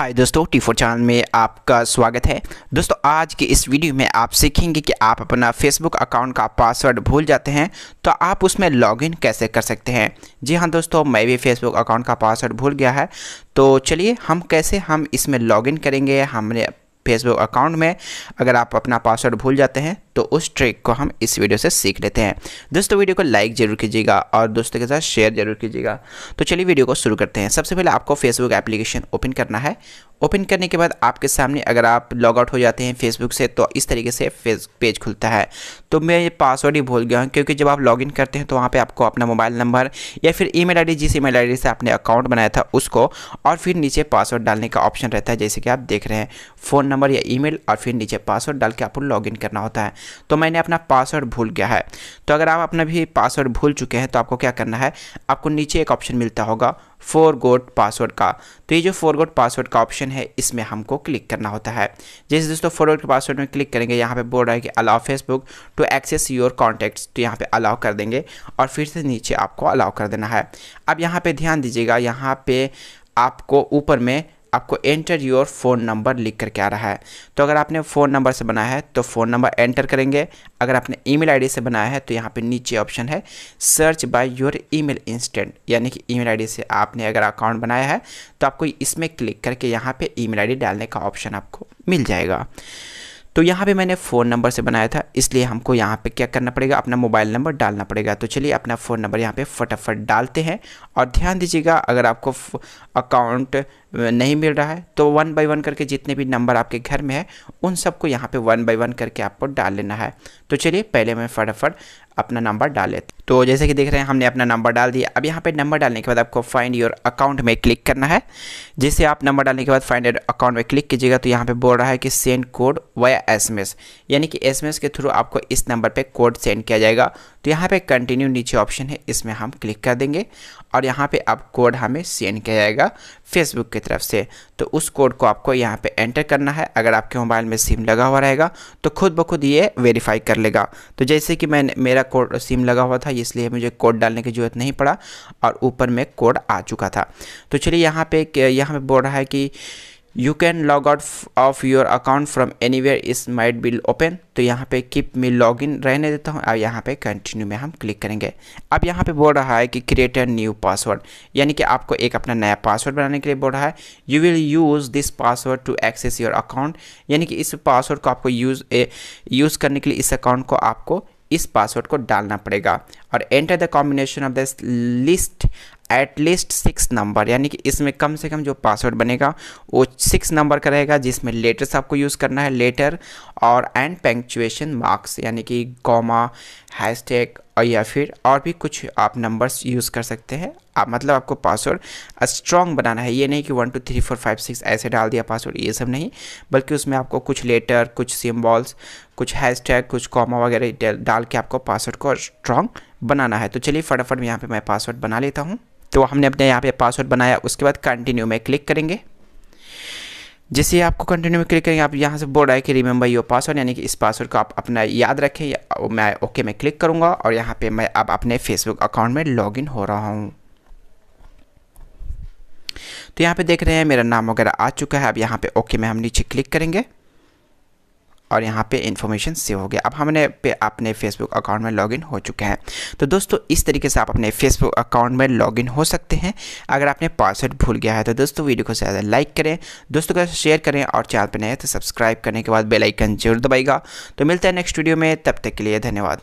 हाय दोस्तों T four channel में आपका स्वागत है दोस्तों आज के इस वीडियो में आप सीखेंगे कि आप अपना फेसबुक अकाउंट का पासवर्ड भूल जाते हैं तो आप उसमें लॉगिन कैसे कर सकते हैं जी हाँ दोस्तों मैं भी फेसबुक अकाउंट का पासवर्ड भूल गया है तो चलिए हम कैसे हम इसमें लॉगिन करेंगे हमने फेसबुक अकाउंट में अगर आप अपना पासवर्ड भूल जाते हैं तो उस ट्रिक को हम इस वीडियो से सीख लेते हैं दोस्तों वीडियो को लाइक ज़रूर कीजिएगा और दोस्तों के साथ शेयर जरूर कीजिएगा तो चलिए वीडियो को शुरू करते हैं सबसे पहले आपको फेसबुक एप्लीकेशन ओपन करना है ओपन करने के बाद आपके सामने अगर आप लॉग आउट हो जाते हैं फेसबुक से तो इस तरीके से फेस पेज खुलता है तो मैं ये पासवर्ड ही भूल गया हूँ क्योंकि जब आप लॉगिन करते हैं तो वहाँ पे आपको अपना मोबाइल नंबर या फिर ईमेल आईडी जिस ईमेल आईडी से आपने अकाउंट बनाया था उसको और फिर नीचे पासवर्ड डालने का ऑप्शन रहता है जैसे कि आप देख रहे हैं फ़ोन नंबर या ई और फिर नीचे पासवर्ड डाल के आपको इन करना होता है तो मैंने अपना पासवर्ड भूल गया है तो अगर आप अपना भी पासवर्ड भूल चुके हैं तो आपको क्या करना है आपको नीचे एक ऑप्शन मिलता होगा फोर गोड पासवर्ड का तो ये जो फोर गोड पासवर्ड का ऑप्शन है इसमें हमको क्लिक करना होता है जैसे दोस्तों फोर गोड पासवर्ड में क्लिक करेंगे यहाँ पे बोल रहा है कि allow Facebook to access your contacts तो यहाँ पे अलाउ कर देंगे और फिर से नीचे आपको अलाउ कर देना है अब यहाँ पे ध्यान दीजिएगा यहाँ पे आपको ऊपर में आपको एंटर योर फ़ोन नंबर लिख करके आ रहा है तो अगर आपने फ़ोन नंबर से बनाया है तो फ़ोन नंबर एंटर करेंगे अगर आपने ईमेल आईडी से बनाया है तो यहाँ पे नीचे ऑप्शन है search by your email instant यानी कि ईमेल आईडी से आपने अगर अकाउंट बनाया है तो आपको इसमें क्लिक करके यहाँ पर ई मेल डालने का ऑप्शन आपको मिल जाएगा तो यहाँ पे मैंने फ़ोन नंबर से बनाया था इसलिए हमको यहाँ पे क्या करना पड़ेगा अपना मोबाइल नंबर डालना पड़ेगा तो चलिए अपना फ़ोन नंबर यहाँ पे फटाफट डालते हैं और ध्यान दीजिएगा अगर आपको अकाउंट नहीं मिल रहा है तो वन बाई वन करके जितने भी नंबर आपके घर में है उन सबको यहाँ पे वन बाई वन करके आपको डाल लेना है तो चलिए पहले मैं फटाफट अपना नंबर डाल लेते तो जैसे कि देख रहे हैं हमने अपना नंबर डाल दिया अब यहाँ पे नंबर डालने के बाद आपको फाइंड योर अकाउंट में क्लिक करना है जैसे आप नंबर डालने के बाद फाइंड योर अकाउंट में क्लिक कीजिएगा तो यहाँ पे बोल रहा है कि सेंड कोड वाया एसएमएस यानी कि एसएमएस के थ्रू आपको इस नंबर पे कोड सेंड किया जाएगा तो यहाँ पे कंटिन्यू नीचे ऑप्शन है इसमें हम क्लिक कर देंगे और यहाँ पर आप कोड हमें सेंड किया जाएगा फेसबुक के की तरफ से तो उस कोड को आपको यहाँ पे एंटर करना है अगर आपके मोबाइल में सिम लगा हुआ रहेगा तो खुद ब खुद ये वेरीफाई कर लेगा तो जैसे कि मैंने मेरा कोड सिम लगा हुआ था इसलिए मुझे कोड डालने की ज़रूरत नहीं पड़ा और ऊपर में कोड आ चुका था तो चलिए यहाँ पे यहाँ पे बोल रहा है कि you can log out of your account from anywhere इस माइट बिल ओपन तो यहाँ पे कीप मी लॉग इन रहने देता हूँ और यहाँ पे कंटिन्यू में हम क्लिक करेंगे अब यहाँ पे बोल रहा है कि क्रिएट अ न्यू पासवर्ड यानी कि आपको एक अपना नया पासवर्ड बनाने के लिए बोल रहा है you will use this password to access your account यानी कि इस पासवर्ड को आपको यूज़ यूज़ करने के लिए इस अकाउंट को आपको इस पासवर्ड को डालना पड़ेगा और enter the combination of the list at least six number यानी कि इसमें कम से कम जो पासवर्ड बनेगा वो सिक्स नंबर का रहेगा जिसमें लेटर्स आपको यूज़ करना है लेटर और एंड पेंक्चुएशन मार्क्स यानी कि कॉमा हैशटैग और या फिर और भी कुछ आप नंबर्स यूज़ कर सकते हैं आप मतलब आपको पासवर्ड स्ट्रॉन्ग बनाना है ये नहीं कि one two three four five six ऐसे डाल दिया पासवर्ड ये सब नहीं बल्कि उसमें आपको कुछ लेटर कुछ सिम्बॉल्स कुछ हैशटैग कुछ कॉमा वगैरह डाल के आपको पासवर्ड को स्ट्रॉन्ग बनाना है तो चलिए फटाफट यहाँ पर मैं पासवर्ड बना लेता हूँ तो हमने अपने यहाँ पे पासवर्ड बनाया उसके बाद कंटिन्यू में क्लिक करेंगे जैसे आपको कंटिन्यू में क्लिक करेंगे आप यहाँ से बोर्ड आए कि रिमेंबर योर पासवर्ड यानी कि इस पासवर्ड को आप अपना याद रखें या मैं ओके में क्लिक करूँगा और यहाँ पर मैं अब अपने फेसबुक अकाउंट में इन हो रहा हूँ तो यहाँ पे देख रहे हैं मेरा नाम वगैरह आ चुका है अब यहाँ पे ओके में हम नीचे क्लिक करेंगे और यहाँ पे इन्फॉर्मेशन सेव हो गया अब हमने पे अपने फेसबुक अकाउंट में लॉगिन हो चुके हैं तो दोस्तों इस तरीके से आप अपने फेसबुक अकाउंट में लॉगिन हो सकते हैं अगर आपने पासवर्ड भूल गया है तो दोस्तों वीडियो को ज़्यादा लाइक करें दोस्तों के साथ शेयर करें और चैनल पर नए तो सब्सक्राइब करने के बाद बेलाइकन जरूर दबाएगा तो मिलता है नेक्स्ट वीडियो में तब तक के लिए धन्यवाद